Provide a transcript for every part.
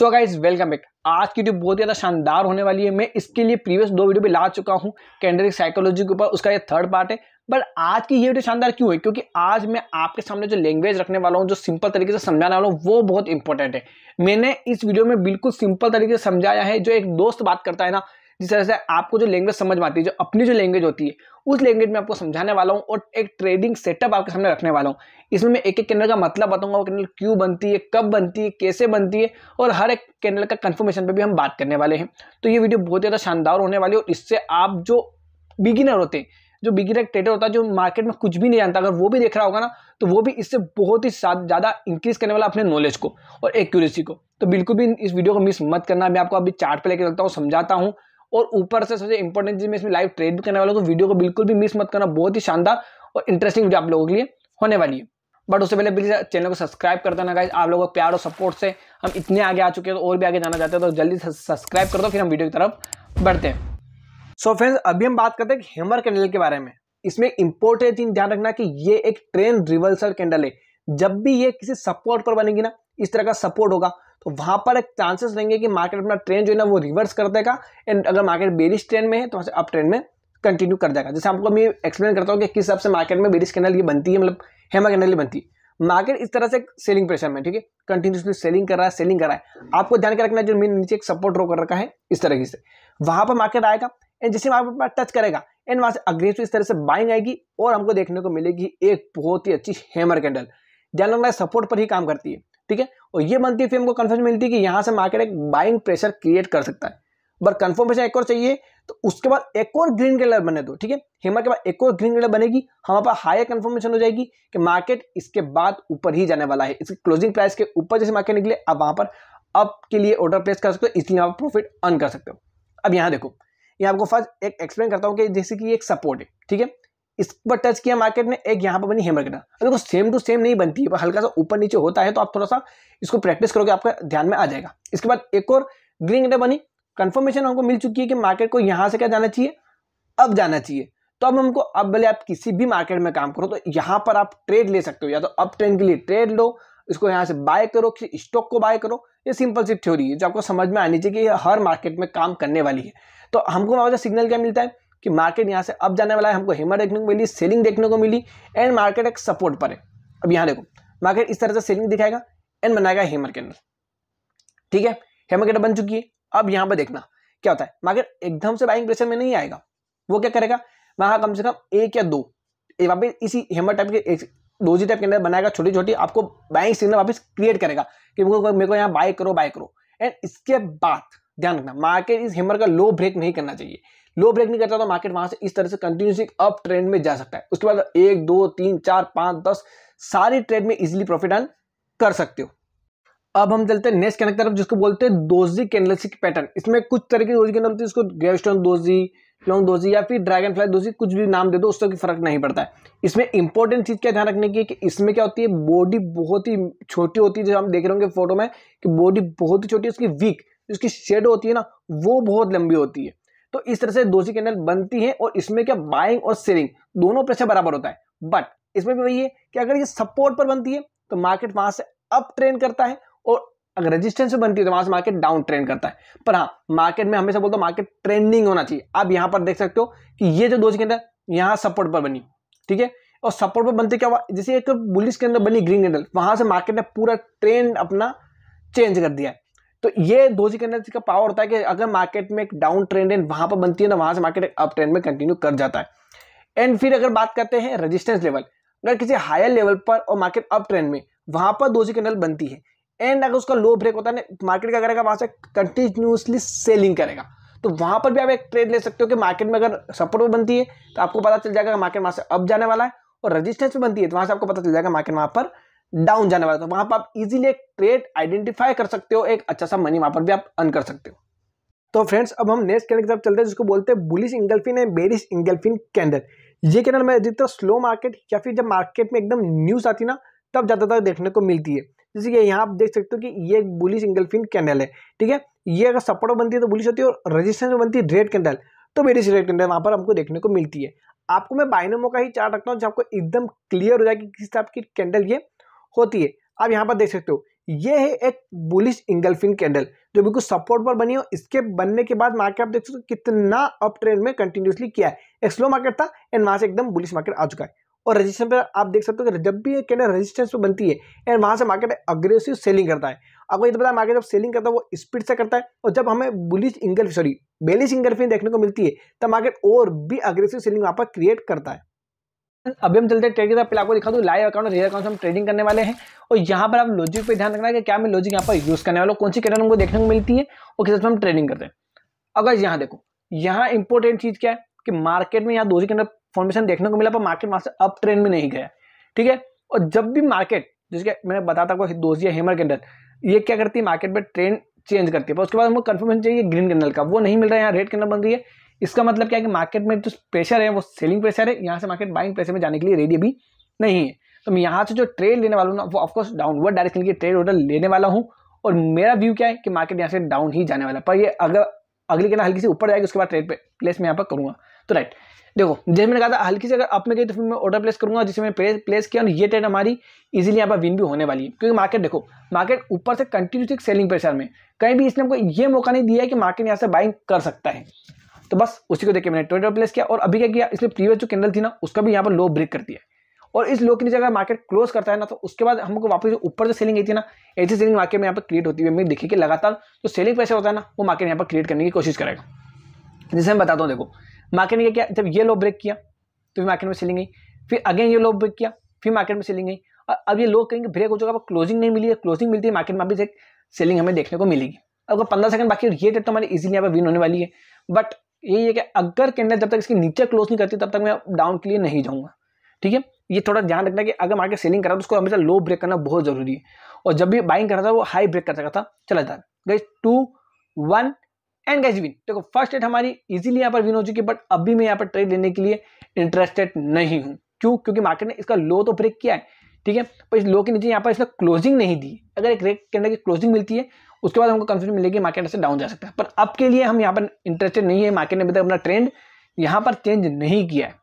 so guys welcome back आज की video बहुत ज़्यादा शानदार होने वाली है मैं इसके लिए प्रीवियस दो वीडियो भी ला चुका हूँ कैंडरिक साइकोलॉजी के ऊपर उसका ये थर्ड पार्ट है बट आज की ये वीडियो शानदार क्यों है क्योंकि आज मैं आपके सामने जो लैंग्वेज रखने वाला हूँ जो सिंपल तरीके से समझाने वाला हूँ वो बहुत इंपॉर्टेंट है मैंने इस वीडियो में बिल्कुल सिंपल तरीके से समझाया है जो एक दोस्त बात करता है ना जिस तरह से आपको जो लैंग्वेज समझ में आती है जो अपनी जो लैंग्वेज होती है उस लैंग्वेज में आपको समझाने वाला हूँ और एक ट्रेडिंग सेटअप आपके सामने रखने वाला हूँ इसमें मैं एक एक कैनल का मतलब बताऊंगा वो कैनल क्यों बनती है कब बनती है कैसे बनती है और हर एक कैनल का कन्फर्मेशन पर भी हम बात करने वाले हैं तो ये वीडियो बहुत ज़्यादा शानदार होने वाली है और इससे आप जो बिगिनर होते हैं जो बिगिनर ट्रेडर होता है जो मार्केट में कुछ भी नहीं जानता अगर वो भी देख रहा होगा ना तो वो भी इससे बहुत ही ज़्यादा इंक्रीज करने वाला अपने नॉलेज को और एक्यूरेसी को तो बिल्कुल भी इस वीडियो को मिस मत करना मैं आपको अभी चार्ट पे लेकर चलता हूँ समझाता हूँ और ऊपर से सबसे इंपॉर्टेंट चीज़ मैं इसमें लाइव ट्रेड भी करने वाला हूँ तो वीडियो को बिल्कुल भी मिस मत करना बहुत ही शानदार और इंटरेस्टिंग वीडियो आप लोगों के लिए होने वाली है बट उससे पहले प्लीज़ चैनल को सब्सक्राइब कर देना आप लोगों का प्यार और सपोर्ट से हम इतने आगे आ चुके हैं तो और भी आगे जाना चाहते हैं तो जल्दी सब्सक्राइब कर दो फिर हम वीडियो की तरफ बढ़ते हैं सो so फ्रेंड्स अभी हम बात करते हैं हेमर कैंडल के बारे में इसमें इंपॉर्टेंट चीज ध्यान रखना कि ये एक ट्रेन रिवर्सल कैंडल है जब भी ये किसी सपोर्ट पर बनेगी ना इस तरह का सपोर्ट होगा तो वहाँ पर एक चांसेस रहेंगे कि मार्केट अपना ट्रेंड जो है ना वो रिवर्स कर देगा एंड अगर मार्केट बेरिश ट्रेंड में है तो वहाँ से अप ट्रेंड में कंटिन्यू कर जाएगा जैसे आपको मैं एक्सप्लेन करता हूँ कि किस हिसाब से मार्केट में बेरिश कैनल ये बनती है मतलब हेमा कैनल ये बनती है मार्केट इस तरह से सेलिंग प्रेशर में ठीक है कंटिन्यूसली सेलिंग कर रहा है सेलिंग कर रहा है आपको ध्यान के रखना जो मेन नीचे एक सपोर्ट रो कर रखा है इस तरह से वहाँ पर मार्केट आएगा एंड जैसे वहाँ पर टच करेगा एंड वहाँ से अग्रेसिव इस तरह से बाइंग आएगी और हमको देखने को मिलेगी एक बहुत ही अच्छी हैमर कैंडल ध्यान रखना सपोर्ट पर ही काम करती है ठीक है और ये मंथली फिर हमको कन्फर्मेशन मिलती है कि यहाँ से मार्केट एक बाइंग प्रेशर क्रिएट कर सकता है बट कन्फर्मेशन एक और चाहिए तो उसके बाद एक और ग्रीन कलर बने दो ठीक है हेमा के बाद एक और ग्रीन कलर बनेगी हमारे पास हायर कन्फर्मेशन हो जाएगी कि मार्केट इसके बाद ऊपर ही जाने वाला है इसके क्लोजिंग प्राइस के ऊपर जैसे मार्केट निकले अब वहाँ पर अप के लिए ऑर्डर प्लेस कर सकते हो इसलिए आप प्रॉफिट अर्न कर सकते हो अब यहाँ देखो यहाँ आपको फर्स्ट एक एक्सप्लेन करता हूँ कि जैसे कि एक सपोर्ट है ठीक है इस पर टच किया मार्केट ने एक यहाँ पर बनी हेमर कटर अब देखो सेम टू सेम नहीं बनती है हल्का सा ऊपर नीचे होता है तो आप थोड़ा सा इसको प्रैक्टिस करोगे आपका ध्यान में आ जाएगा इसके बाद एक और ग्रीन कटर बनी कन्फर्मेशन हमको मिल चुकी है कि मार्केट को यहाँ से क्या जाना चाहिए अब जाना चाहिए तो अब हमको अब भले आप किसी भी मार्केट में काम करो तो यहाँ पर आप ट्रेड ले सकते हो या तो अप ट्रेंड के लिए ट्रेड लो इसको यहाँ से बाय करो किसी स्टॉक को बाय करो ये सिंपल सी थ्योरी है जो आपको समझ में आनी चाहिए कि हर मार्केट में काम करने वाली है तो हमको वहाँ सिग्नल क्या मिलता है कि मार्केट यहाँ से अब जाने वाला है हमको हेमर देखने को मिली सेलिंग देखने को मिली एंड मार्केट एक सपोर्ट पर है अब यहाँ देखो मार्केट इस तरह से सेलिंग दिखाएगा एंड बनाएगा हेमर कैंडल ठीक है हेमर कैंडल बन चुकी है अब यहाँ पर देखना क्या होता है मार्केट एकदम से बाइंग प्रेशर में नहीं आएगा वो क्या करेगा वहाँ कम से कम एक या दो यहाँ इसी हेमर टाइप के एक डोजी टाइप के अंदर बनाएगा छोटी छोटी आपको बाइंग सिग्नल वापस क्रिएट करेगा कि मेरे को यहाँ बाय करो बाय करो एंड इसके बाद ध्यान रखना मार्केट इस हेमर का लो ब्रेक नहीं करना चाहिए लो ब्रेक नहीं करता तो मार्केट वहां से इस तरह से कंटिन्यूसली अप ट्रेंड में जा सकता है उसके बाद एक दो तीन चार पांच दस सारी ट्रेड में इजिली प्रॉफिट अर्न कर सकते हो अब हम चलते हैं नेक्स्ट कैनल की तरफ जिसको बोलते हैं दोजी कैंडलसिक पैटर्न इसमें कुछ तरह की दोजी कैंडल होती है इसको ग्रेवस्टोन दोजी लॉन्ग दोजी या फिर ड्रैगन फ्लाई दोजी कुछ भी नाम दे दो उससे कोई फर्क नहीं पड़ता है इसमें इंपॉर्टेंट चीज़ क्या ध्यान रखने की है कि इसमें क्या होती है बॉडी बहुत ही छोटी होती है जो हम देख रहे होंगे फोटो में कि बॉडी बहुत ही छोटी है उसकी वीक इसकी शेड होती है ना वो बहुत लंबी होती है तो इस तरह से दो सी कैंडल बनती है और इसमें क्या बाइंग और सेलिंग दोनों पैसे अच्छा बराबर होता है बट इसमें भी वही है कि अगर ये सपोर्ट पर बनती है तो मार्केट वहां से अप ट्रेंड करता है और अगर रेजिस्टेंस बनती है तो वहां से मार्केट डाउन ट्रेंड करता है पर हाँ मार्केट में हमेशा बोलता हूँ मार्केट ट्रेंडिंग होना चाहिए आप यहां पर देख सकते हो कि ये जो दो कैंडल यहाँ सपोर्ट पर बनी ठीक है और सपोर्ट पर बनते क्या हुआ जैसे एक बुलिस के अंदर बनी ग्रीन कैंडल वहां से मार्केट ने पूरा ट्रेंड अपना चेंज कर दिया है तो ये जी करने का पावर होता है कि अगर मार्केट में एक डाउन ट्रेंड एंड वहां पर बनती है ना तो वहां से मार्केट अप ट्रेंड में कंटिन्यू कर जाता है एंड फिर अगर बात करते हैं रजिस्टेंस लेवल अगर किसी हायर लेवल पर और मार्केट अप ट्रेंड में वहां पर दोजी कैंडल बनती है एंड अगर उसका लो ब्रेक होता है ना मार्केट का करेगा वहां से कंटिन्यूसली सेलिंग करेगा तो वहां पर भी आप एक ट्रेड ले सकते हो कि मार्केट में अगर सपोर्ट में बनती है तो आपको पता चल जाएगा मार्केट वहां से अप जाने वाला है और रजिस्टेंस में बनती है तो वहां से आपको पता चल जाएगा मार्केट वहां पर डाउन जाने वाला था तो वहां पर आप इजीली एक ट्रेड आइडेंटिफाई कर सकते हो एक अच्छा सा मनी वहां पर भी आप अर्न कर सकते हो तो फ्रेंड्स अब हम नेक्स्ट कैंडल की तरफ चलते हैं जिसको बोलते हैं bullish engulfing and bearish engulfing candle ये कैंडल में अधिकतर स्लो मार्केट या फिर जब मार्केट में एकदम न्यूज आती ना तब ज़्यादातर देखने को मिलती है जैसे कि यहाँ आप देख सकते हो कि ये एक बुलिश इंगल्फिन कैंडल है ठीक है ये अगर सपोर्ट बनती है तो बुलिश होती है और रजिस्टेंस बनती है रेड कैंडल तो बेरिश रेड कैंडल वहां पर हमको देखने को मिलती है आपको मैं बाइनोमो का ही चार्ट रखता हूँ जो आपको एकदम क्लियर हो जाए कि किस टाइप की कैंडल ये होती है आप यहाँ पर देख सकते हो ये है एक बुलिश इंगल्फिंग कैंडल जो बिल्कुल सपोर्ट पर बनी हो इसके बनने के बाद मार्केट आप देख सकते हो कितना अप ट्रेंड में कंटिन्यूसली किया है एक स्लो मार्केट था एंड वहाँ से एकदम बुलिश मार्केट आ चुका है और रजिस्टेंस पर आप देख सकते हो कि जब भी ये कैंडल रजिस्टेंस पर बनती है एंड वहाँ से मार्केट अग्रेसिव सेलिंग करता है आपको ये तो पता है मार्केट जब सेलिंग करता है वो स्पीड से करता है और जब हमें बुलिश इंगल सॉरी बेलिश इंगल्फिंग देखने को मिलती है तब मार्केट और भी अग्रेसिव सेलिंग वहाँ पर क्रिएट करता है अभी हम चलते हैं ट्रेड की तरफ पहले आपको दिखा दूँ लाइव अकाउंट रियल अकाउंट हम ट्रेडिंग करने वाले हैं और यहाँ पर आप लॉजिक पे ध्यान रखना है कि क्या मैं लॉजिक यहाँ पर यूज़ करने वाला कौन सी कैटर्न हमको देखने को मिलती है और किस तरह हम ट्रेडिंग करते हैं अगर यहाँ देखो यहाँ इंपॉर्टेंट चीज़ क्या है कि मार्केट में यहाँ दो के अंदर फॉर्मेशन देखने को मिला पर मार्केट वहाँ से अप ट्रेंड में नहीं गया ठीक है और जब भी मार्केट जिसके मैंने बताता था दोजी हेमर के अंदर ये क्या करती है मार्केट में ट्रेंड चेंज करती है पर उसके बाद हमको कन्फर्मेशन चाहिए ग्रीन कैंडल का वो नहीं मिल रहा है यहाँ रेड कैंडल बन रही है इसका मतलब क्या है कि मार्केट में जो प्रेशर है वो सेलिंग प्रेशर है यहाँ से मार्केट बाइंग प्रेशर में जाने के लिए रेडी अभी नहीं है तो मैं यहाँ से जो ट्रेड लेने वाला हूँ ना वो ऑफकोर्स डाउनवर्ड डायरेक्शन के ट्रेड ऑर्डर लेने वाला हूँ और मेरा व्यू क्या है कि मार्केट यहाँ से डाउन ही जाने वाला है पर ये अगर अगली कहना हल्की से ऊपर जाएगी उसके बाद ट्रेड पे प्लेस मैं यहाँ पर करूँगा तो राइट देखो जैसे मैंने कहा था हल्की से अगर अप में गई तो फिर मैं ऑर्डर प्लेस करूंगा जिसे मैं प्लेस किया और ये ट्रेड हमारी इजीली यहाँ पर विन भी होने वाली है क्योंकि मार्केट देखो मार्केट ऊपर से कंटिन्यू थी सेलिंग प्रेशर में कहीं भी इसने हमको ये मौका नहीं दिया है कि मार्केट यहाँ से बाइंग कर सकता है तो बस उसी को देखिए मैंने ट्वेंटी प्लेस किया और अभी क्या किया इसलिए प्रीवियस जो कैंडल थी ना उसका भी यहाँ पर लो ब्रेक करती है और इस लो के नीचे अगर मार्केट क्लोज करता है ना तो उसके बाद हमको वापस ऊपर जो सेलिंग आई थी ना ऐसी सेलिंग मार्केट में यहाँ पर क्रिएट होती है मैं देखिए कि लगातार जो सेलिंग पैसा होता है ना वो मार्केट यहाँ पर क्रिएट करने की कोशिश करेगा जैसे मैं बताता हूँ देखो मार्केट ने क्या जब ये लो ब्रेक किया तो फिर मार्केट में सेलिंग गई फिर अगेन ये लो ब्रेक किया फिर मार्केट में सेलिंग गई और अब ये लो कहेंगे ब्रेक हो चुका अब क्लोजिंग नहीं मिली है क्लोजिंग मिलती है मार्केट में अभी से सेलिंग हमें देखने को मिलेगी अगर पंद्रह सेकंड बाकी ये डेट तो हमारी इजीली यहाँ पर विन होने वाली है बट यही है कि अगर कैंडल जब तक इसके नीचे क्लोज नहीं करती तब तक मैं डाउन के लिए नहीं जाऊँगा ठीक है ये थोड़ा ध्यान रखना कि अगर मार्केट सेलिंग कर रहा है तो उसको हमेशा लो ब्रेक करना बहुत जरूरी है और जब भी बाइंग कर रहा था वो हाई ब्रेक कर सकता था चला जाता गई two one and guess win देखो फर्स्ट ट्रेड हमारी इजीली यहाँ पर विन हो चुकी है बट अभी मैं यहाँ पर ट्रेड लेने के लिए इंटरेस्टेड नहीं हूँ क्यों क्योंकि मार्केट ने इसका लो तो ब्रेक किया है ठीक है पर इस लो के नीचे यहाँ पर इसने क्लोजिंग नहीं दी अगर एक रेड कैंडल की क्लोजिंग मिलती है उसके बाद हमको कन्फ्यूजन मिलेगी मार्केट से डाउन जा सकता है पर अब के लिए हम यहाँ पर इंटरेस्टेड नहीं है मार्केट ने अभी तक अपना ट्रेंड यहाँ पर चेंज नहीं किया है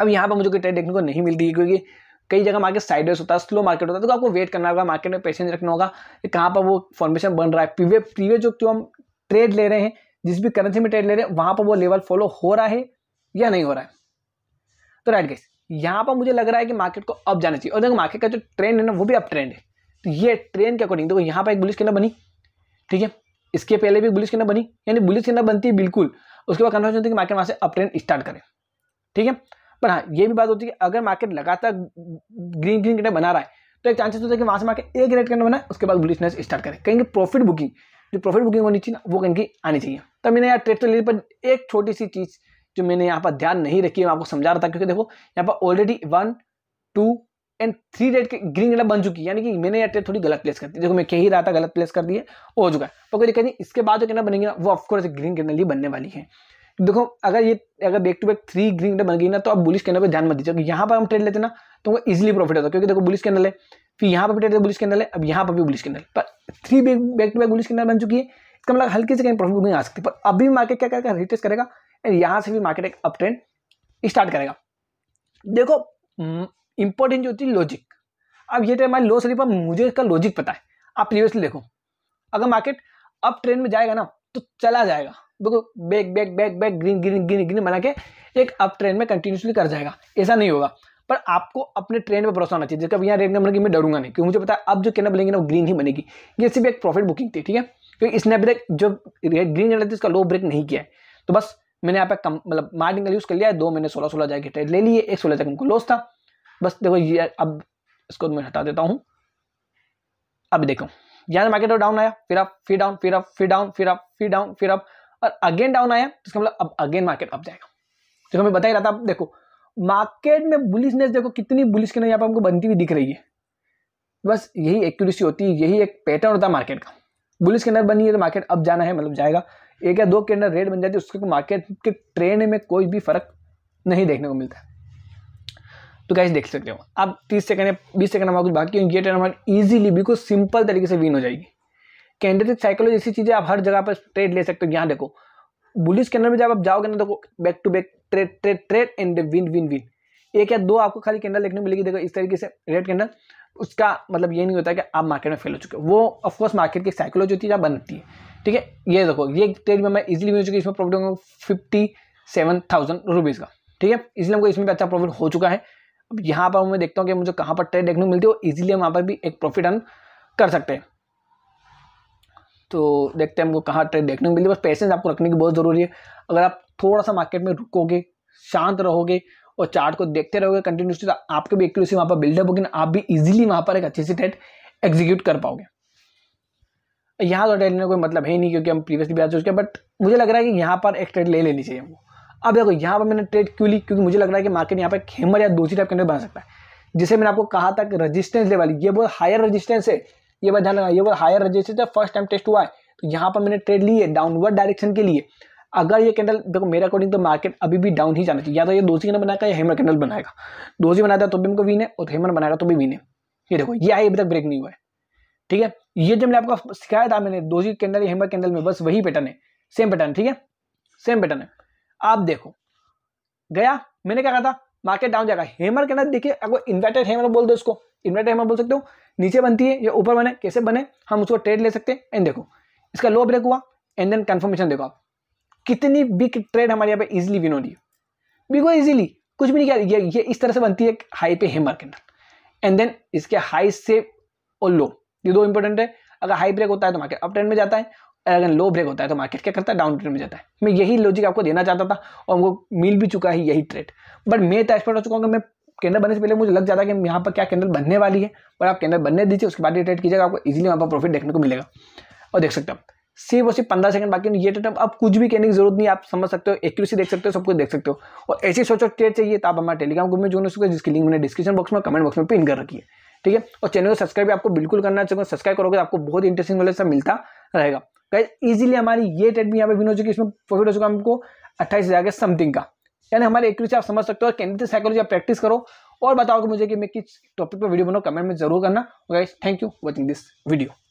अब यहाँ पर मुझे कोई ट्रेंड देखने को नहीं मिलती है क्योंकि कई जगह मार्केट साइडवेज होता है स्लो मार्केट होता है तो आपको वेट करना होगा मार्केट में पेशेंस रखना होगा कि कहाँ पर वो फॉर्मेशन बन रहा है प्रीवियस प्रीवियस जो जो हम ट्रेड ले रहे हैं जिस भी करेंसी में ट्रेड ले रहे हैं वहाँ पर वो लेवल फॉलो हो रहा है या नहीं हो रहा है तो राइट गाइस यहाँ पर मुझे लग रहा है कि मार्केट को अप जाना चाहिए और देखो मार्केट का जो ट्रेंड है ना वो भी अप ट्रेंड है तो ये ट्रेन के अकॉर्डिंग देखो यहाँ पर एक बुलिस कितना बनी ठीक है इसके पहले भी बुलिश कितना बनी यानी बुलिस कितना बनती है बिल्कुल उसके बाद कन्फर्म होती है कि मार्केट वहाँ से अप ट्रेन स्टार्ट करें ठीक है पर हाँ ये भी बात होती है कि अगर मार्केट लगातार ग्रीन ग्रीन कैंडल बना रहा है तो एक चांसेस होता है कि वहाँ से मार्केट एक रेड कैंडल बनाए उसके बाद बुलिस स्टार्ट करें कहेंगे प्रॉफिट बुकिंग जो प्रॉफिट बुकिंग होनी चाहिए ना वो कहीं की आनी चाहिए तब मैंने यहाँ ट्रेड तो ले पर एक छोटी सी चीज़ जो मैंने यहाँ पर ध्यान नहीं रखी है मैं आपको समझा रहा था क्योंकि देखो यहाँ पर already one two and three red के ग्रीन रेड बन चुकी है यानी कि मैंने ये थोड़ी गलत प्लेस कर दी देखो मैं कह ही रहा था गलत प्लेस कर दिए हो चुका है पर कोई दिक्कत नहीं इसके बाद जो कहना बनेगी ना वो ऑफकोर्स ग्रीन कैंडल ही बनने वाली है देखो अगर ये अगर back to back three green candle बन गई ना तो आप बुलिस कैंडल पर ध्यान मत दीजिए यहाँ पर हम ट्रेड लेते ना तो इजिली प्रॉफिट होता है क्योंकि देखो बुलिस कैंडल है फिर यहाँ पर भी ट्रेड बुलिस बुलिश कैंडल है अब यहाँ पर भी बुलिस कैंडल पर three back to back bullish candle बन चुकी है इसका मतलब हल्की से कहीं प्रॉफिट नहीं आ सकती पर अभी मार्केट क्या करेगा रिटेस करेगा एंड यहाँ से भी मार्केट एक अप ट्रेंड स्टार्ट करेगा देखो हम्म, इंपॉर्टेंट जो होती है लॉजिक अब ये टाइम लो सर पर मुझे इसका लॉजिक पता है आप प्रीवियसली देखो अगर मार्केट अब ट्रेन में जाएगा ना तो चला जाएगा बिल्कुल back back back back green green green green बना के एक अप ट्रेन में कंटिन्यूसली कर जाएगा ऐसा नहीं होगा पर आपको अपने ट्रेन पर भरोसा होना चाहिए जब यहाँ रेड नंबर की मैं डरूंगा नहीं क्योंकि मुझे पता है अब जो कैनल बनेगी ना वो ग्रीन ही बनेगी ये सिर्फ एक प्रॉफिट बुकिंग थी ठीक है क्योंकि इसने अभी तक जो ग्रीन कैंडल थी उसका लो ब्रेक नहीं किया है तो बस मैंने यहाँ पर कम मतलब मार्जिन का यूज़ कर लिया है दो महीने सोलह सोलह जाए के ट्रेड ले लिए एक सोलह जगह उनको लॉस था बस देखो ये अब इसको मैं हटा देता हूँ अब देखो यहाँ से मार्केट डाउन आया फिर आप फिर डाउन फिर आप फिर डाउन फिर आप फिर डाउन फिर अप और अगेन डाउन आया इसका मतलब अब अगेन मार्केट अप जाएगा जो मैं बता ही रहा था देखो मार्केट में बुलिशनेस देखो कितनी बुलिश के यहाँ पर हमको बनती हुई दिख रही है बस यही एक्यूरेसी होती है यही एक पैटर्न होता है मार्केट का बुलिश के अंदर बनी है तो मार्केट अब जाना है मतलब जाएगा एक या दो के अंदर रेड बन जाती है उसके मार्केट के ट्रेंड में कोई भी फर्क नहीं देखने को मिलता है तो गाइस देख सकते हो अब तीस सेकंड या बीस सेकंड हमारा कुछ बाकी ये ट्रेन हमारी ईजिली बिल्कुल सिंपल तरीके से विन हो जाएगी कैंडिडेट साइकोलॉजी ऐसी चीज़ें आप हर जगह पर ट्रेड ले सकते हो यहाँ देखो बुलिस के अंदर में जब आप जाओगे ना देखो back to back trade trade trade and win win win एक या दो आपको खाली कैंडल देखने को मिलेगी देखो इस तरीके से रेड कैंडल उसका मतलब ये नहीं होता कि आप मार्केट में फेल हो चुके वो ऑफकोर्स मार्केट की साइकोलॉजी होती है बनती है ठीक है ये देखो ये ट्रेड में मैं इजिली मिल चुकी इसमें प्रॉफिट होगा फिफ्टी सेवन थाउजेंड रुपीज़ का ठीक है इसलिए हमको इसमें भी अच्छा प्रॉफिट हो चुका है अब यहाँ पर मैं देखता हूँ कि मुझे कहाँ पर ट्रेड देखने को मिलती है और ईजिली हम वहाँ पर भी एक प्रॉफिट अर्न कर सकते हैं तो देखते हैं हमको कहाँ ट्रेड देखने को मिलती है बस पैसेंस आपको रखने की बहुत ज़रूरी है अगर आप थोड़ा सा मार्केट में रुकोगे शांत रहोगे और चार्ट को देखते रहोगे कंटिन्यूसली तो आपके भी एक्यूरेसी वहाँ पर बिल्डअप होगी ना आप भी इजीली वहाँ पर एक अच्छी सी ट्रेड एग्जीक्यूट कर पाओगे यहाँ तो ट्रेड लेने कोई मतलब है नहीं क्योंकि हम प्रीवियसली भी आ चुके हैं बट मुझे लग रहा है कि यहाँ पर एक ट्रेड ले लेनी चाहिए हमको अब देखो यहाँ पर मैंने ट्रेड क्यों ली क्योंकि मुझे लग रहा है कि मार्केट यहाँ पर हेमर या दोषी टाइप के अंदर बना सकता है जिसे मैंने आपको कहा था कि रजिस्टेंस लेवल ये बहुत हायर रजिस्टेंस है ये बात ध्यान रखना ये बहुत हायर रजिस्टेंस है फर्स्ट टाइम टेस्ट हुआ है तो यहाँ पर मैंने ट्रेड ली है डाउनवर्ड डायरेक्शन के लिए अगर ये कैंडल देखो मेरे अकॉर्डिंग तो मार्केट अभी भी डाउन ही जाना चाहिए या तो ये दोषी कैंडल बनाएगा या हेमर कैंडल बनाएगा दोषी बनाता तो भी हमको वीन है और हेमर बनाएगा तो भी वीन है ये देखो ये आई अभी तक ब्रेक नहीं हुआ है ठीक है ये जो मैंने आपको सिखाया था मैंने दोषी कैंडल या हेमर कैंडल में बस वही पैटर्न है सेम पैटर्न ठीक है सेम पैटर्न है आप देखो गया मैंने क्या कहा था मार्केट डाउन जाएगा हेमर के अंदर देखिए अगर इन्वर्टेड हेमर बोल दो उसको इन्वर्टेड हेमर बोल सकते हो नीचे बनती है या ऊपर बने कैसे बने हम उसको ट्रेड ले सकते हैं एंड देखो इसका लो ब्रेक हुआ एंड देन कन्फर्मेशन देखो आप कितनी बिग ट्रेड हमारे यहाँ पे इजिली विन हो रही है बिगो इजिली कुछ भी नहीं किया ये इस तरह से बनती है हाई पे हेमर के अंदर एंड देन इसके हाई से और लो ये दो इंपॉर्टेंट है अगर हाई ब्रेक होता है तो मार्केट अप ट्रेंड में जाता है अगर लो ब्रेक होता है तो मार्केट क्या करता है डाउन ट्रेड में जाता है मैं यही लॉजिक आपको देना चाहता था और वो मिल भी चुका है यही ट्रेड बट मैं तो एक्सपर्ट हो चुका हूँ कि मैं कैंडल बनने से पहले मुझे लग जाता है कि यहाँ पर क्या कैंडल बनने वाली है और आप कैंडल बनने दीजिए उसके बाद ये ट्रेड कीजिएगा आपको इजीली वहाँ पर प्रॉफिट देखने को मिलेगा और देख सकते हो सिर्फ उसे पंद्रह सेकंड बाकी ये ट्रेड अब कुछ भी कहने की जरूरत नहीं आप समझ सकते हो एक्यूरेसी देख सकते हो सब कुछ देख सकते हो और ऐसे सोचो ट्रेड चाहिए तो आप हमारे टेलीग्राम ग्रुप में जो सकते हो जिसकी लिंक मैंने डिस्क्रिप्शन बॉक्स में कमेंट बॉक्स में पिन कर रखी है ठीक है और चैनल को सब्सक्राइब आपको बिल्कुल करना चाहिए सब्सक्राइब करोगे तो आपको बहुत इंटरेस्टिंग नॉलेज सब मिलता रहेगा गाइज इजीली हमारी ये ट्रेड भी यहाँ पे विन हो चुकी है इसमें प्रॉफिट हो चुका हमको अट्ठाईस हज़ार के समथिंग का यानी हमारे एक आप समझ सकते हो कैंडिडेट साइकोलॉजी आप प्रैक्टिस करो और बताओगे मुझे कि मैं किस टॉपिक पर वीडियो बनाऊँ कमेंट में जरूर करना guys thank you watching this video